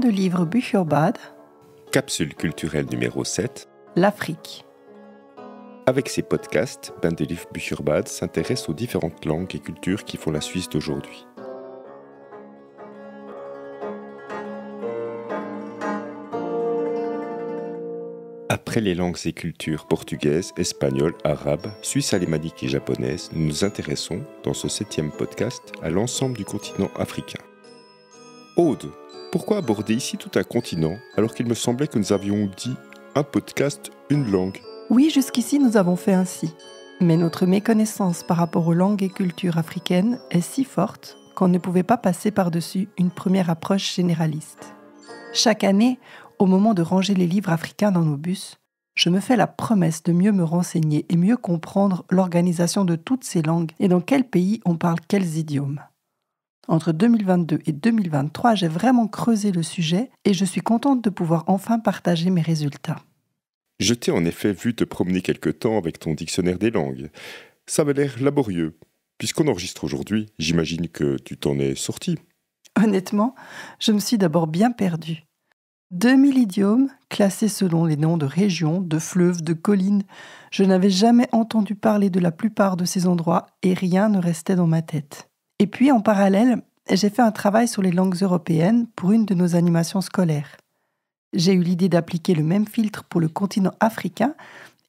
Fin livre Capsule culturelle numéro 7. L'Afrique. Avec ses podcasts, ben livres Buchurbad s'intéresse aux différentes langues et cultures qui font la Suisse d'aujourd'hui. Après les langues et cultures portugaises, espagnoles, arabes, suisse alémanique et japonaises, nous nous intéressons, dans ce septième podcast, à l'ensemble du continent africain. Aude, pourquoi aborder ici tout un continent alors qu'il me semblait que nous avions dit un podcast, une langue Oui, jusqu'ici nous avons fait ainsi. Mais notre méconnaissance par rapport aux langues et cultures africaines est si forte qu'on ne pouvait pas passer par-dessus une première approche généraliste. Chaque année, au moment de ranger les livres africains dans nos bus, je me fais la promesse de mieux me renseigner et mieux comprendre l'organisation de toutes ces langues et dans quels pays on parle quels idiomes. Entre 2022 et 2023, j'ai vraiment creusé le sujet et je suis contente de pouvoir enfin partager mes résultats. Je t'ai en effet vu te promener quelque temps avec ton dictionnaire des langues. Ça avait l'air laborieux. Puisqu'on enregistre aujourd'hui, j'imagine que tu t'en es sorti. Honnêtement, je me suis d'abord bien perdue. 2000 idiomes classés selon les noms de régions, de fleuves, de collines. Je n'avais jamais entendu parler de la plupart de ces endroits et rien ne restait dans ma tête. Et puis, en parallèle, j'ai fait un travail sur les langues européennes pour une de nos animations scolaires. J'ai eu l'idée d'appliquer le même filtre pour le continent africain,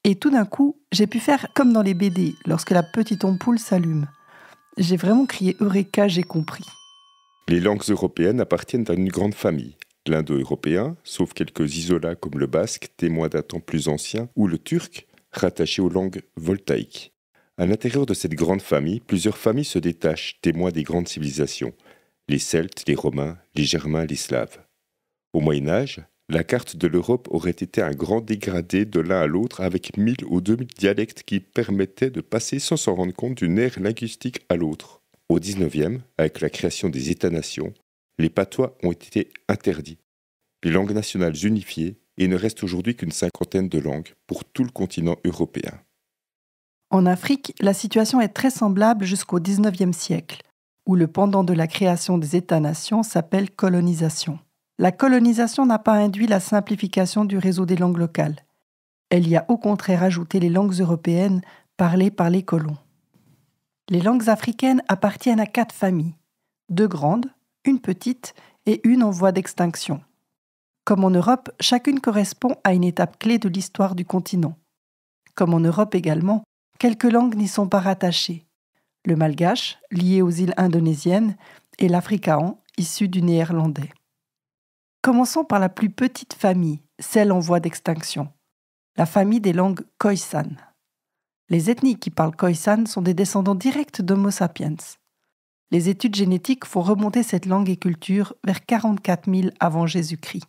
et tout d'un coup, j'ai pu faire comme dans les BD, lorsque la petite ampoule s'allume. J'ai vraiment crié Eureka, j'ai compris. Les langues européennes appartiennent à une grande famille, l'indo-européen, sauf quelques isolats comme le basque, témoin d'un temps plus ancien, ou le turc, rattaché aux langues voltaïques. À l'intérieur de cette grande famille, plusieurs familles se détachent, témoins des grandes civilisations, les Celtes, les Romains, les Germains, les Slaves. Au Moyen Âge, la carte de l'Europe aurait été un grand dégradé de l'un à l'autre avec mille ou deux mille dialectes qui permettaient de passer sans s'en rendre compte d'une ère linguistique à l'autre. Au XIXe, avec la création des États-nations, les patois ont été interdits, les langues nationales unifiées, et ne reste aujourd'hui qu'une cinquantaine de langues pour tout le continent européen. En Afrique, la situation est très semblable jusqu'au XIXe siècle, où le pendant de la création des États-nations s'appelle colonisation. La colonisation n'a pas induit la simplification du réseau des langues locales. Elle y a au contraire ajouté les langues européennes parlées par les colons. Les langues africaines appartiennent à quatre familles, deux grandes, une petite et une en voie d'extinction. Comme en Europe, chacune correspond à une étape clé de l'histoire du continent. Comme en Europe également, Quelques langues n'y sont pas rattachées. Le malgache, lié aux îles indonésiennes, et l'afrikaan, issu du néerlandais. Commençons par la plus petite famille, celle en voie d'extinction, la famille des langues khoisan. Les ethnies qui parlent khoisan sont des descendants directs d'Homo sapiens. Les études génétiques font remonter cette langue et culture vers 44 000 avant Jésus-Christ.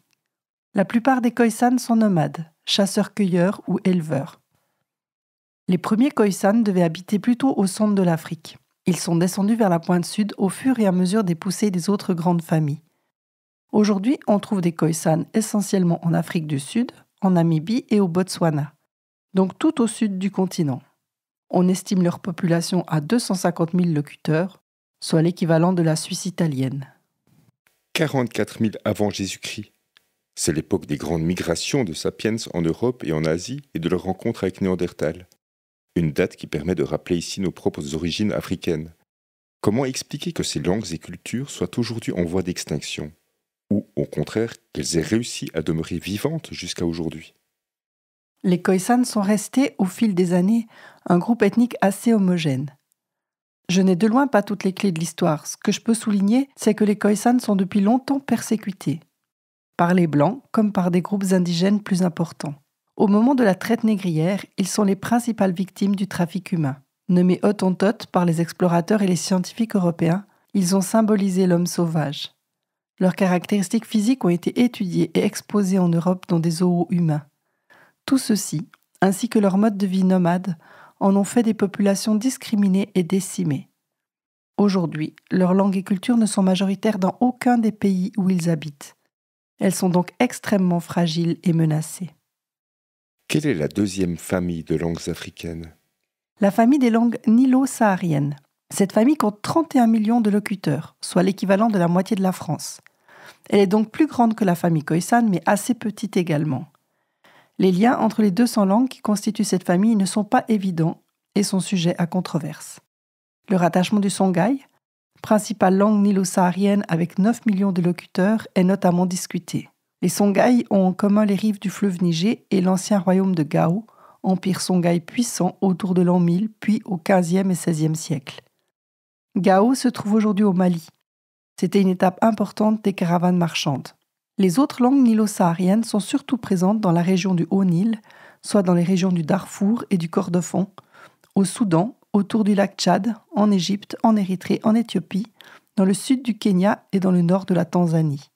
La plupart des khoisan sont nomades, chasseurs-cueilleurs ou éleveurs. Les premiers Khoisan devaient habiter plutôt au centre de l'Afrique. Ils sont descendus vers la pointe sud au fur et à mesure des poussées des autres grandes familles. Aujourd'hui, on trouve des Khoisan essentiellement en Afrique du Sud, en Namibie et au Botswana, donc tout au sud du continent. On estime leur population à 250 000 locuteurs, soit l'équivalent de la Suisse italienne. 44 000 avant Jésus-Christ. C'est l'époque des grandes migrations de Sapiens en Europe et en Asie et de leur rencontre avec Néandertal une date qui permet de rappeler ici nos propres origines africaines. Comment expliquer que ces langues et cultures soient aujourd'hui en voie d'extinction Ou au contraire, qu'elles aient réussi à demeurer vivantes jusqu'à aujourd'hui Les Khoisan sont restés, au fil des années, un groupe ethnique assez homogène. Je n'ai de loin pas toutes les clés de l'histoire. Ce que je peux souligner, c'est que les Khoisan sont depuis longtemps persécutés, par les Blancs comme par des groupes indigènes plus importants. Au moment de la traite négrière, ils sont les principales victimes du trafic humain. Nommés Hottentotes par les explorateurs et les scientifiques européens, ils ont symbolisé l'homme sauvage. Leurs caractéristiques physiques ont été étudiées et exposées en Europe dans des zoos humains. Tout ceci, ainsi que leur mode de vie nomade, en ont fait des populations discriminées et décimées. Aujourd'hui, leur langue et culture ne sont majoritaires dans aucun des pays où ils habitent. Elles sont donc extrêmement fragiles et menacées. Quelle est la deuxième famille de langues africaines La famille des langues nilo-sahariennes. Cette famille compte 31 millions de locuteurs, soit l'équivalent de la moitié de la France. Elle est donc plus grande que la famille Khoisan, mais assez petite également. Les liens entre les 200 langues qui constituent cette famille ne sont pas évidents et sont sujets à controverse. Le rattachement du Songhaï, principale langue nilo-saharienne avec 9 millions de locuteurs, est notamment discuté. Les Songhai ont en commun les rives du fleuve Niger et l'ancien royaume de Gao, empire Songhai puissant autour de l'an 1000 puis au 15e et e siècle. Gao se trouve aujourd'hui au Mali. C'était une étape importante des caravanes marchandes. Les autres langues nilo-sahariennes sont surtout présentes dans la région du Haut-Nil, soit dans les régions du Darfour et du Kordofan, au Soudan, autour du lac Tchad, en Égypte, en Érythrée, en Éthiopie, dans le sud du Kenya et dans le nord de la Tanzanie.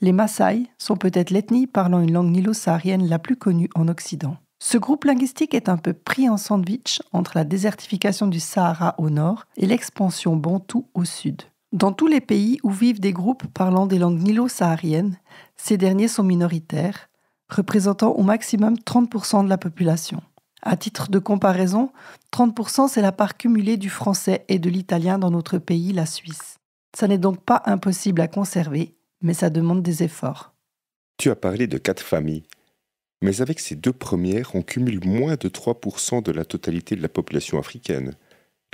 Les Maasai sont peut-être l'ethnie parlant une langue nilo-saharienne la plus connue en Occident. Ce groupe linguistique est un peu pris en sandwich entre la désertification du Sahara au nord et l'expansion bantoue au sud. Dans tous les pays où vivent des groupes parlant des langues nilo-sahariennes, ces derniers sont minoritaires, représentant au maximum 30% de la population. À titre de comparaison, 30% c'est la part cumulée du français et de l'italien dans notre pays, la Suisse. Ça n'est donc pas impossible à conserver, mais ça demande des efforts. Tu as parlé de quatre familles, mais avec ces deux premières, on cumule moins de 3% de la totalité de la population africaine.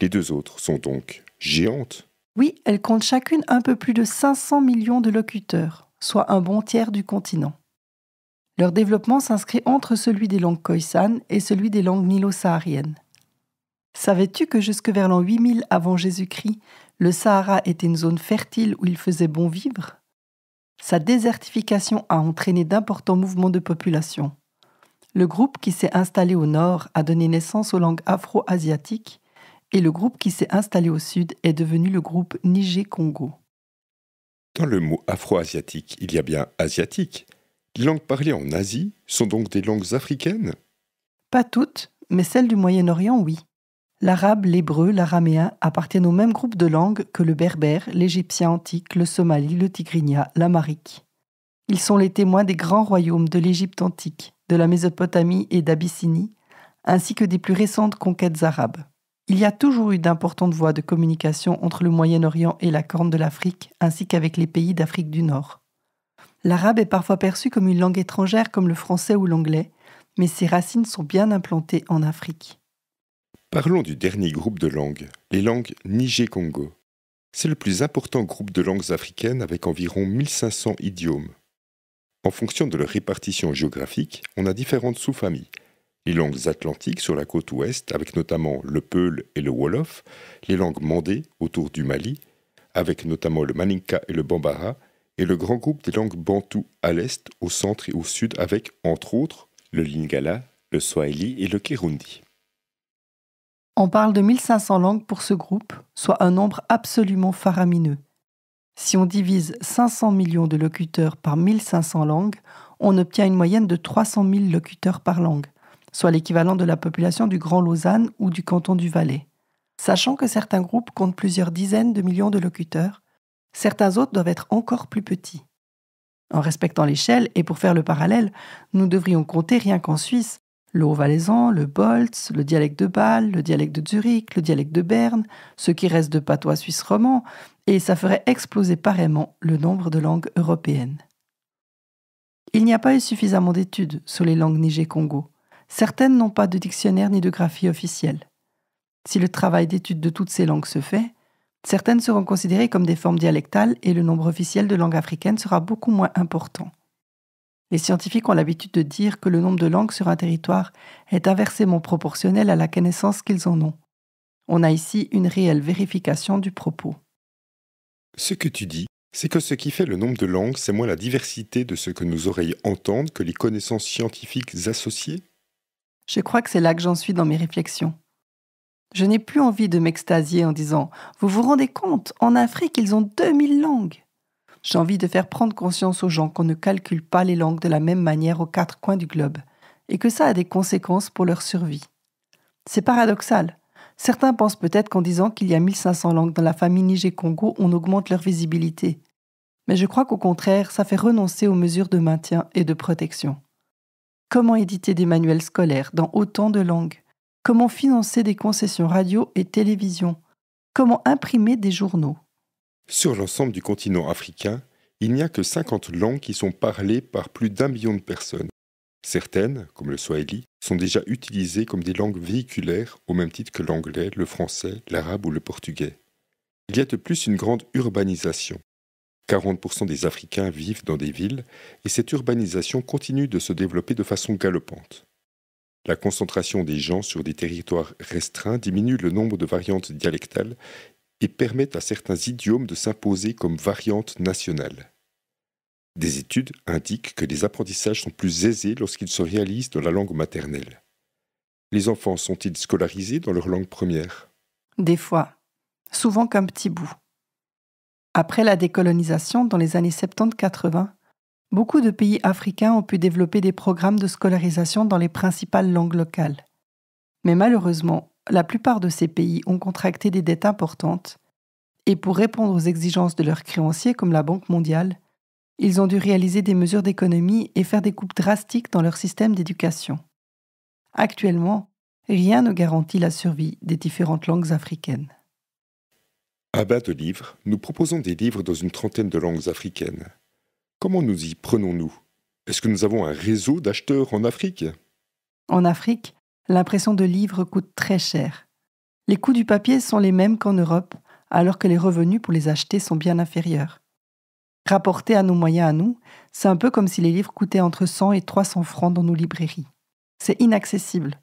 Les deux autres sont donc géantes. Oui, elles comptent chacune un peu plus de 500 millions de locuteurs, soit un bon tiers du continent. Leur développement s'inscrit entre celui des langues khoisan et celui des langues nilo-sahariennes. Savais-tu que jusque vers l'an 8000 avant Jésus-Christ, le Sahara était une zone fertile où il faisait bon vivre sa désertification a entraîné d'importants mouvements de population. Le groupe qui s'est installé au nord a donné naissance aux langues afro-asiatiques et le groupe qui s'est installé au sud est devenu le groupe Niger-Congo. Dans le mot afro-asiatique, il y a bien asiatique. Les langues parlées en Asie sont donc des langues africaines Pas toutes, mais celles du Moyen-Orient, oui. L'arabe, l'hébreu, l'araméen appartiennent au même groupe de langues que le berbère, l'égyptien antique, le somali, le Tigrinia, l'amarique. Ils sont les témoins des grands royaumes de l'Égypte antique, de la Mésopotamie et d'Abyssinie, ainsi que des plus récentes conquêtes arabes. Il y a toujours eu d'importantes voies de communication entre le Moyen-Orient et la Corne de l'Afrique, ainsi qu'avec les pays d'Afrique du Nord. L'arabe est parfois perçu comme une langue étrangère comme le français ou l'anglais, mais ses racines sont bien implantées en Afrique. Parlons du dernier groupe de langues, les langues Niger-Congo. C'est le plus important groupe de langues africaines avec environ 1500 idiomes. En fonction de leur répartition géographique, on a différentes sous-familles. Les langues atlantiques sur la côte ouest, avec notamment le Peul et le Wolof, les langues mandées autour du Mali, avec notamment le Maninka et le Bambara, et le grand groupe des langues bantoues à l'est, au centre et au sud, avec, entre autres, le Lingala, le Swahili et le Kirundi. On parle de 1500 langues pour ce groupe, soit un nombre absolument faramineux. Si on divise 500 millions de locuteurs par 1500 langues, on obtient une moyenne de 300 000 locuteurs par langue, soit l'équivalent de la population du Grand Lausanne ou du canton du Valais. Sachant que certains groupes comptent plusieurs dizaines de millions de locuteurs, certains autres doivent être encore plus petits. En respectant l'échelle et pour faire le parallèle, nous devrions compter rien qu'en Suisse le haut-valaisan, le boltz, le dialecte de Bâle, le dialecte de Zurich, le dialecte de Berne, ce qui reste de patois suisse roman, et ça ferait exploser pareillement le nombre de langues européennes. Il n'y a pas eu suffisamment d'études sur les langues Niger-Congo. Certaines n'ont pas de dictionnaire ni de graphie officielle. Si le travail d'étude de toutes ces langues se fait, certaines seront considérées comme des formes dialectales et le nombre officiel de langues africaines sera beaucoup moins important. Les scientifiques ont l'habitude de dire que le nombre de langues sur un territoire est inversement proportionnel à la connaissance qu'ils en ont. On a ici une réelle vérification du propos. Ce que tu dis, c'est que ce qui fait le nombre de langues, c'est moins la diversité de ce que nos oreilles entendent que les connaissances scientifiques associées Je crois que c'est là que j'en suis dans mes réflexions. Je n'ai plus envie de m'extasier en disant ⁇ Vous vous rendez compte, en Afrique, ils ont 2000 langues !⁇ j'ai envie de faire prendre conscience aux gens qu'on ne calcule pas les langues de la même manière aux quatre coins du globe, et que ça a des conséquences pour leur survie. C'est paradoxal. Certains pensent peut-être qu'en disant qu'il y a 1500 langues dans la famille Niger-Congo, on augmente leur visibilité. Mais je crois qu'au contraire, ça fait renoncer aux mesures de maintien et de protection. Comment éditer des manuels scolaires dans autant de langues Comment financer des concessions radio et télévision Comment imprimer des journaux sur l'ensemble du continent africain, il n'y a que 50 langues qui sont parlées par plus d'un million de personnes. Certaines, comme le swahili, sont déjà utilisées comme des langues véhiculaires au même titre que l'anglais, le français, l'arabe ou le portugais. Il y a de plus une grande urbanisation. 40% des Africains vivent dans des villes et cette urbanisation continue de se développer de façon galopante. La concentration des gens sur des territoires restreints diminue le nombre de variantes dialectales et permettent à certains idiomes de s'imposer comme variantes nationales. Des études indiquent que les apprentissages sont plus aisés lorsqu'ils se réalisent dans la langue maternelle. Les enfants sont-ils scolarisés dans leur langue première Des fois, souvent qu'un petit bout. Après la décolonisation dans les années 70-80, beaucoup de pays africains ont pu développer des programmes de scolarisation dans les principales langues locales. Mais malheureusement, la plupart de ces pays ont contracté des dettes importantes, et pour répondre aux exigences de leurs créanciers comme la Banque mondiale, ils ont dû réaliser des mesures d'économie et faire des coupes drastiques dans leur système d'éducation. Actuellement, rien ne garantit la survie des différentes langues africaines. À bas de livres, nous proposons des livres dans une trentaine de langues africaines. Comment nous y prenons-nous Est-ce que nous avons un réseau d'acheteurs en Afrique En Afrique, L'impression de livres coûte très cher. Les coûts du papier sont les mêmes qu'en Europe, alors que les revenus pour les acheter sont bien inférieurs. Rapporté à nos moyens à nous, c'est un peu comme si les livres coûtaient entre 100 et 300 francs dans nos librairies. C'est inaccessible.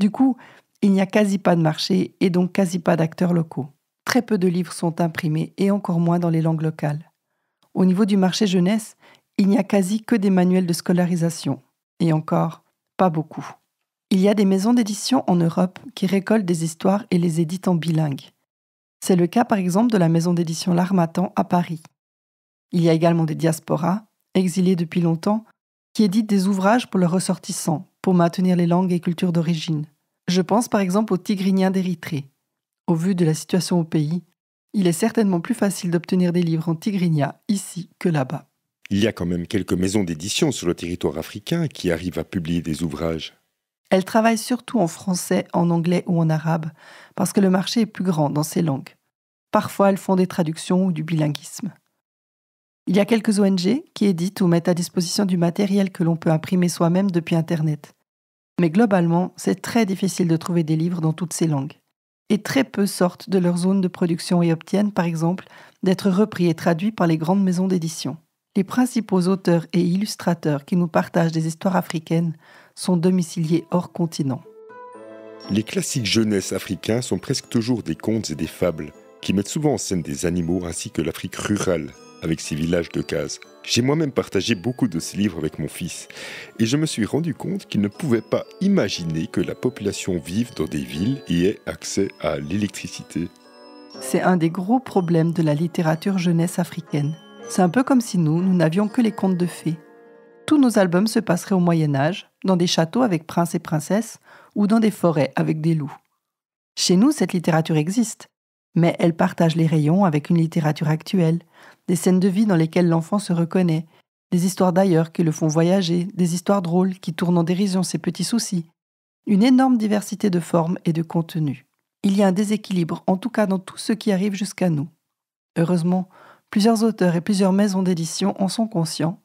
Du coup, il n'y a quasi pas de marché et donc quasi pas d'acteurs locaux. Très peu de livres sont imprimés et encore moins dans les langues locales. Au niveau du marché jeunesse, il n'y a quasi que des manuels de scolarisation. Et encore, pas beaucoup. Il y a des maisons d'édition en Europe qui récoltent des histoires et les éditent en bilingue. C'est le cas par exemple de la maison d'édition L'Armatan à Paris. Il y a également des diasporas, exilées depuis longtemps, qui éditent des ouvrages pour leurs ressortissants, pour maintenir les langues et cultures d'origine. Je pense par exemple aux Tigriniens d'Érythrée. Au vu de la situation au pays, il est certainement plus facile d'obtenir des livres en tigrinia ici que là-bas. Il y a quand même quelques maisons d'édition sur le territoire africain qui arrivent à publier des ouvrages. Elles travaillent surtout en français, en anglais ou en arabe, parce que le marché est plus grand dans ces langues. Parfois, elles font des traductions ou du bilinguisme. Il y a quelques ONG qui éditent ou mettent à disposition du matériel que l'on peut imprimer soi-même depuis Internet. Mais globalement, c'est très difficile de trouver des livres dans toutes ces langues. Et très peu sortent de leur zone de production et obtiennent, par exemple, d'être repris et traduits par les grandes maisons d'édition. Les principaux auteurs et illustrateurs qui nous partagent des histoires africaines sont domiciliés hors continent. Les classiques jeunesse africains sont presque toujours des contes et des fables qui mettent souvent en scène des animaux ainsi que l'Afrique rurale avec ses villages de cases. J'ai moi-même partagé beaucoup de ces livres avec mon fils et je me suis rendu compte qu'il ne pouvait pas imaginer que la population vive dans des villes et ait accès à l'électricité. C'est un des gros problèmes de la littérature jeunesse africaine. C'est un peu comme si nous, nous n'avions que les contes de fées tous nos albums se passeraient au Moyen Âge, dans des châteaux avec princes et princesses, ou dans des forêts avec des loups. Chez nous, cette littérature existe, mais elle partage les rayons avec une littérature actuelle, des scènes de vie dans lesquelles l'enfant se reconnaît, des histoires d'ailleurs qui le font voyager, des histoires drôles qui tournent en dérision ses petits soucis, une énorme diversité de formes et de contenus. Il y a un déséquilibre, en tout cas dans tout ce qui arrive jusqu'à nous. Heureusement, plusieurs auteurs et plusieurs maisons d'édition en sont conscients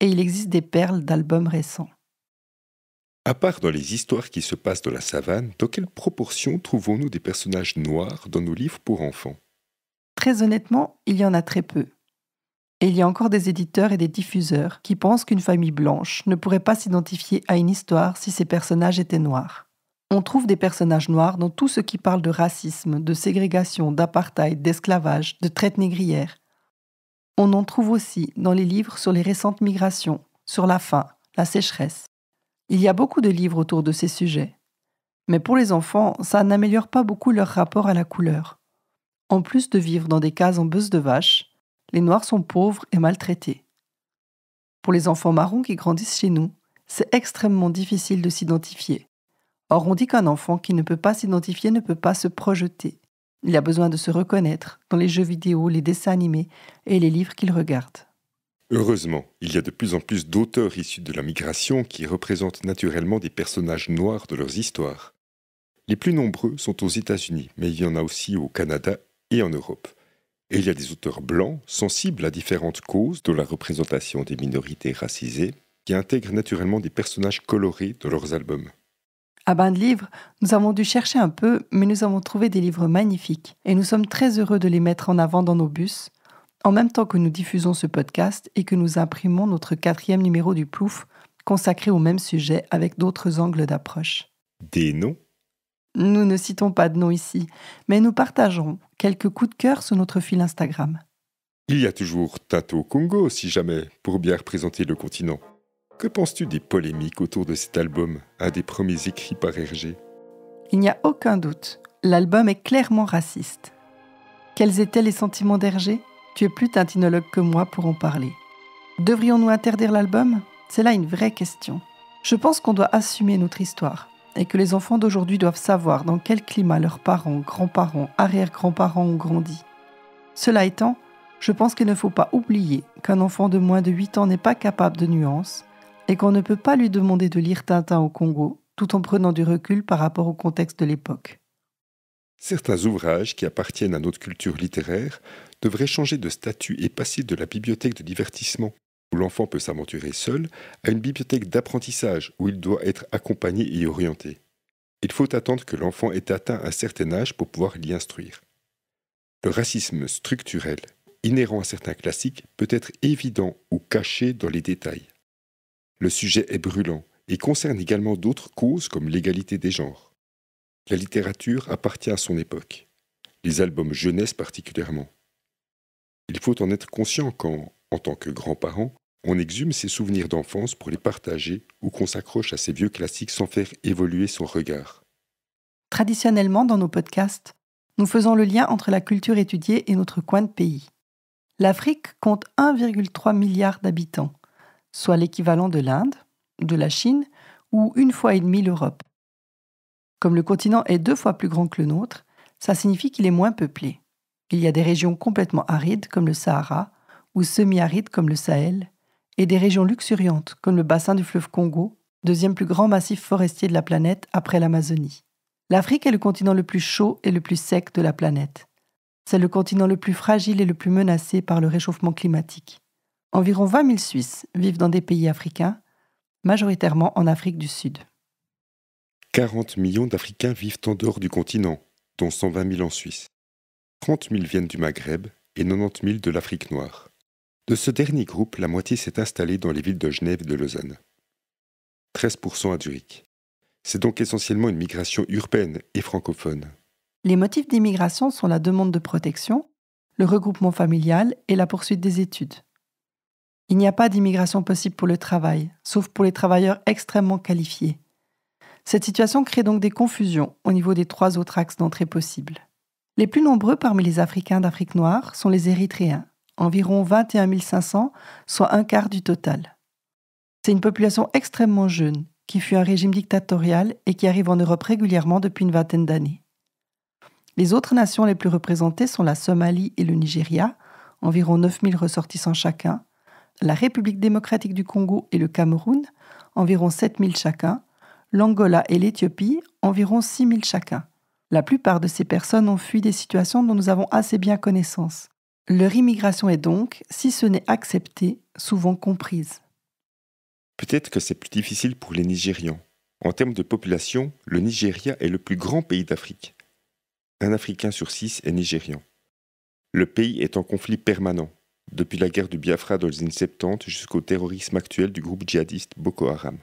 et il existe des perles d'albums récents. À part dans les histoires qui se passent dans la savane, dans quelle proportion trouvons-nous des personnages noirs dans nos livres pour enfants Très honnêtement, il y en a très peu. Et il y a encore des éditeurs et des diffuseurs qui pensent qu'une famille blanche ne pourrait pas s'identifier à une histoire si ses personnages étaient noirs. On trouve des personnages noirs dans tout ce qui parle de racisme, de ségrégation, d'apartheid, d'esclavage, de traite négrière, on en trouve aussi dans les livres sur les récentes migrations, sur la faim, la sécheresse. Il y a beaucoup de livres autour de ces sujets. Mais pour les enfants, ça n'améliore pas beaucoup leur rapport à la couleur. En plus de vivre dans des cases en buzz de vache, les Noirs sont pauvres et maltraités. Pour les enfants marrons qui grandissent chez nous, c'est extrêmement difficile de s'identifier. Or, on dit qu'un enfant qui ne peut pas s'identifier ne peut pas se projeter. Il a besoin de se reconnaître dans les jeux vidéo, les dessins animés et les livres qu'il regarde. Heureusement, il y a de plus en plus d'auteurs issus de la migration qui représentent naturellement des personnages noirs de leurs histoires. Les plus nombreux sont aux États-Unis, mais il y en a aussi au Canada et en Europe. Et il y a des auteurs blancs, sensibles à différentes causes, de la représentation des minorités racisées, qui intègrent naturellement des personnages colorés dans leurs albums. À Bain de Livres, nous avons dû chercher un peu, mais nous avons trouvé des livres magnifiques et nous sommes très heureux de les mettre en avant dans nos bus, en même temps que nous diffusons ce podcast et que nous imprimons notre quatrième numéro du Plouf, consacré au même sujet avec d'autres angles d'approche. Des noms Nous ne citons pas de noms ici, mais nous partageons quelques coups de cœur sur notre fil Instagram. Il y a toujours Tato Congo, si jamais, pour bien représenter le continent. Que penses-tu des polémiques autour de cet album, un des premiers écrits par Hergé Il n'y a aucun doute, l'album est clairement raciste. Quels étaient les sentiments d'Hergé Tu es plus tintinologue que moi pour en parler. Devrions-nous interdire l'album C'est là une vraie question. Je pense qu'on doit assumer notre histoire et que les enfants d'aujourd'hui doivent savoir dans quel climat leurs parents, grands-parents, arrière-grands-parents ont grandi. Cela étant, je pense qu'il ne faut pas oublier qu'un enfant de moins de 8 ans n'est pas capable de nuances et qu'on ne peut pas lui demander de lire Tintin au Congo tout en prenant du recul par rapport au contexte de l'époque. Certains ouvrages qui appartiennent à notre culture littéraire devraient changer de statut et passer de la bibliothèque de divertissement, où l'enfant peut s'aventurer seul, à une bibliothèque d'apprentissage, où il doit être accompagné et orienté. Il faut attendre que l'enfant ait atteint un certain âge pour pouvoir l'y instruire. Le racisme structurel, inhérent à certains classiques, peut être évident ou caché dans les détails. Le sujet est brûlant et concerne également d'autres causes comme l'égalité des genres. La littérature appartient à son époque, les albums jeunesse particulièrement. Il faut en être conscient quand, en tant que grands-parents, on exhume ses souvenirs d'enfance pour les partager ou qu'on s'accroche à ces vieux classiques sans faire évoluer son regard. Traditionnellement, dans nos podcasts, nous faisons le lien entre la culture étudiée et notre coin de pays. L'Afrique compte 1,3 milliard d'habitants soit l'équivalent de l'Inde, de la Chine ou une fois et demie l'Europe. Comme le continent est deux fois plus grand que le nôtre, ça signifie qu'il est moins peuplé. Il y a des régions complètement arides comme le Sahara ou semi-arides comme le Sahel, et des régions luxuriantes comme le bassin du fleuve Congo, deuxième plus grand massif forestier de la planète après l'Amazonie. L'Afrique est le continent le plus chaud et le plus sec de la planète. C'est le continent le plus fragile et le plus menacé par le réchauffement climatique. Environ 20 000 Suisses vivent dans des pays africains, majoritairement en Afrique du Sud. 40 millions d'Africains vivent en dehors du continent, dont 120 000 en Suisse. 30 000 viennent du Maghreb et 90 000 de l'Afrique noire. De ce dernier groupe, la moitié s'est installée dans les villes de Genève et de Lausanne. 13% à Zurich. C'est donc essentiellement une migration urbaine et francophone. Les motifs d'immigration sont la demande de protection, le regroupement familial et la poursuite des études. Il n'y a pas d'immigration possible pour le travail, sauf pour les travailleurs extrêmement qualifiés. Cette situation crée donc des confusions au niveau des trois autres axes d'entrée possibles. Les plus nombreux parmi les Africains d'Afrique noire sont les Érythréens, environ 21 500, soit un quart du total. C'est une population extrêmement jeune, qui fut un régime dictatorial et qui arrive en Europe régulièrement depuis une vingtaine d'années. Les autres nations les plus représentées sont la Somalie et le Nigeria, environ 9 000 ressortissants chacun, la République démocratique du Congo et le Cameroun, environ 7000 chacun, l'Angola et l'Éthiopie, environ 000 chacun. La plupart de ces personnes ont fui des situations dont nous avons assez bien connaissance. Leur immigration est donc, si ce n'est acceptée, souvent comprise. Peut-être que c'est plus difficile pour les Nigérians. En termes de population, le Nigeria est le plus grand pays d'Afrique. Un Africain sur six est nigérian. Le pays est en conflit permanent depuis la guerre du Biafra dans les années 70 jusqu'au terrorisme actuel du groupe djihadiste Boko Haram.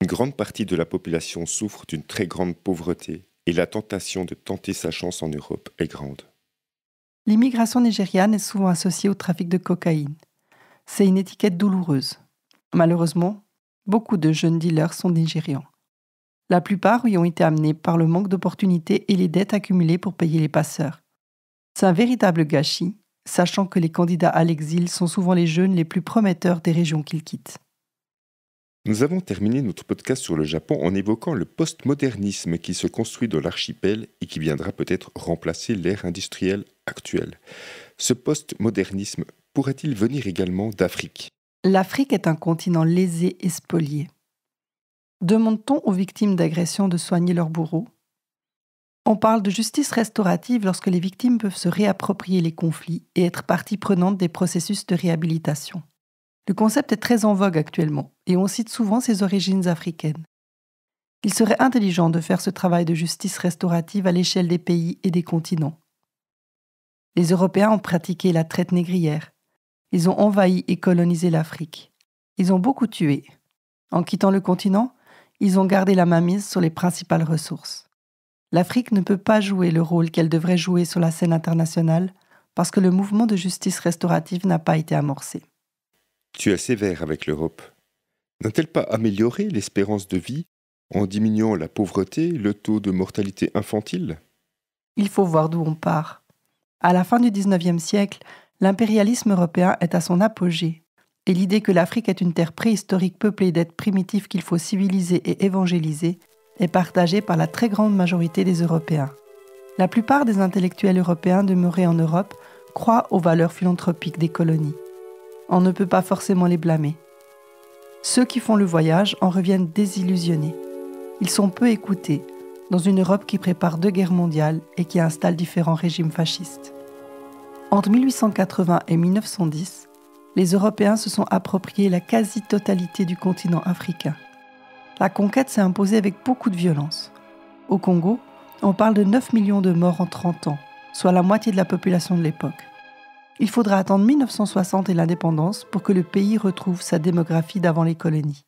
Une grande partie de la population souffre d'une très grande pauvreté et la tentation de tenter sa chance en Europe est grande. L'immigration nigériane est souvent associée au trafic de cocaïne. C'est une étiquette douloureuse. Malheureusement, beaucoup de jeunes dealers sont nigérians. La plupart y ont été amenés par le manque d'opportunités et les dettes accumulées pour payer les passeurs. C'est un véritable gâchis sachant que les candidats à l'exil sont souvent les jeunes les plus prometteurs des régions qu'ils quittent. Nous avons terminé notre podcast sur le Japon en évoquant le postmodernisme qui se construit dans l'archipel et qui viendra peut-être remplacer l'ère industrielle actuelle. Ce postmodernisme pourrait-il venir également d'Afrique L'Afrique est un continent lésé et spolié. Demande-t-on aux victimes d'agressions de soigner leurs bourreaux on parle de justice restaurative lorsque les victimes peuvent se réapproprier les conflits et être partie prenante des processus de réhabilitation. Le concept est très en vogue actuellement et on cite souvent ses origines africaines. Il serait intelligent de faire ce travail de justice restaurative à l'échelle des pays et des continents. Les Européens ont pratiqué la traite négrière. Ils ont envahi et colonisé l'Afrique. Ils ont beaucoup tué. En quittant le continent, ils ont gardé la mainmise sur les principales ressources. L'Afrique ne peut pas jouer le rôle qu'elle devrait jouer sur la scène internationale parce que le mouvement de justice restaurative n'a pas été amorcé. Tu es sévère avec l'Europe. N'a-t-elle pas amélioré l'espérance de vie en diminuant la pauvreté, le taux de mortalité infantile Il faut voir d'où on part. À la fin du XIXe siècle, l'impérialisme européen est à son apogée, et l'idée que l'Afrique est une terre préhistorique peuplée d'êtres primitifs qu'il faut civiliser et évangéliser est partagée par la très grande majorité des Européens. La plupart des intellectuels européens demeurés en Europe croient aux valeurs philanthropiques des colonies. On ne peut pas forcément les blâmer. Ceux qui font le voyage en reviennent désillusionnés. Ils sont peu écoutés dans une Europe qui prépare deux guerres mondiales et qui installe différents régimes fascistes. Entre 1880 et 1910, les Européens se sont appropriés la quasi-totalité du continent africain la conquête s'est imposée avec beaucoup de violence. Au Congo, on parle de 9 millions de morts en 30 ans, soit la moitié de la population de l'époque. Il faudra attendre 1960 et l'indépendance pour que le pays retrouve sa démographie d'avant les colonies.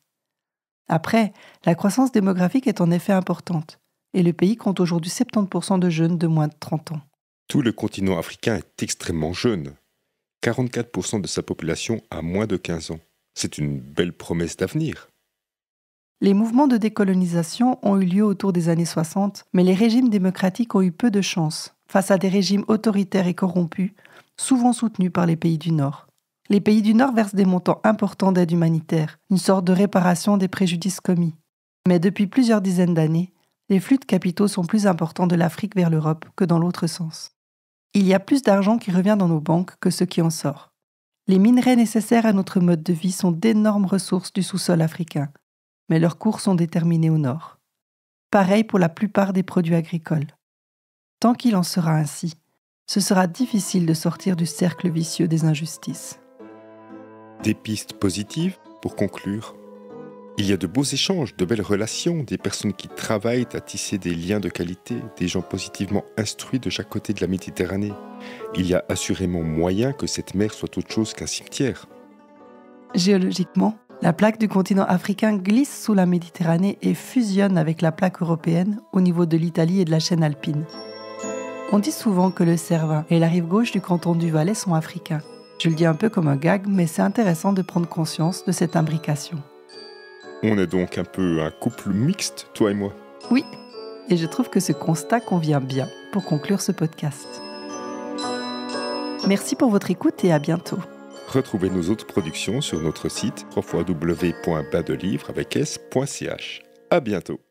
Après, la croissance démographique est en effet importante, et le pays compte aujourd'hui 70% de jeunes de moins de 30 ans. Tout le continent africain est extrêmement jeune. 44% de sa population a moins de 15 ans. C'est une belle promesse d'avenir. Les mouvements de décolonisation ont eu lieu autour des années 60, mais les régimes démocratiques ont eu peu de chance face à des régimes autoritaires et corrompus, souvent soutenus par les pays du Nord. Les pays du Nord versent des montants importants d'aide humanitaire, une sorte de réparation des préjudices commis. Mais depuis plusieurs dizaines d'années, les flux de capitaux sont plus importants de l'Afrique vers l'Europe que dans l'autre sens. Il y a plus d'argent qui revient dans nos banques que ce qui en sort. Les minerais nécessaires à notre mode de vie sont d'énormes ressources du sous-sol africain, mais leurs cours sont déterminés au nord. Pareil pour la plupart des produits agricoles. Tant qu'il en sera ainsi, ce sera difficile de sortir du cercle vicieux des injustices. Des pistes positives pour conclure. Il y a de beaux échanges, de belles relations, des personnes qui travaillent à tisser des liens de qualité, des gens positivement instruits de chaque côté de la Méditerranée. Il y a assurément moyen que cette mer soit autre chose qu'un cimetière. Géologiquement, la plaque du continent africain glisse sous la Méditerranée et fusionne avec la plaque européenne au niveau de l'Italie et de la chaîne alpine. On dit souvent que le Cervin et la rive gauche du canton du Valais sont africains. Je le dis un peu comme un gag, mais c'est intéressant de prendre conscience de cette imbrication. On est donc un peu un couple mixte, toi et moi. Oui, et je trouve que ce constat convient bien pour conclure ce podcast. Merci pour votre écoute et à bientôt. Retrouvez nos autres productions sur notre site www.badelivre.ch avec À bientôt.